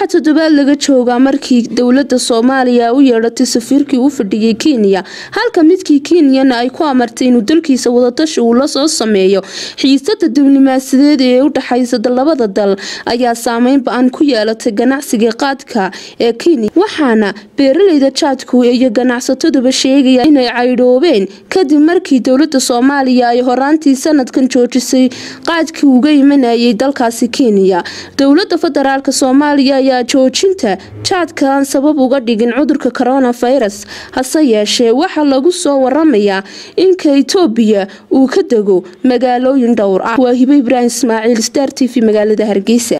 waxaa toddobaad laga joogaa markii dowladda soomaaliya u yeedhatay safiirkii u fadhiyey kenya halka midkii kenyana ay ku amartay inuu dalkiisa wadatashi uu la soo sameeyo xiisada dibnimaasideed ee u dhexaysada labada dal ayaa saameyn ba-an ku yeelatay ganacsiga qaadka ee kenya waxaana beeraleyda jaadku iyo ganacsataduba sheegaya inay caydhoobeen kadib markii dowladda soomaaliya ay horaantii sanadkan joojisay qaadkii uga imanayay dalkaasi kenya dowlada federaalk soomaaliya ayaa joojinta jaadka aan sabab uga dhigin cudurka koronafirus hase yeeshee waxaa lagu soo waramayaa inka etoobiya uu ka dego magaalooyin dhowr ah waa hibe ibraahim ismaaciil star t v magaalada hargeysa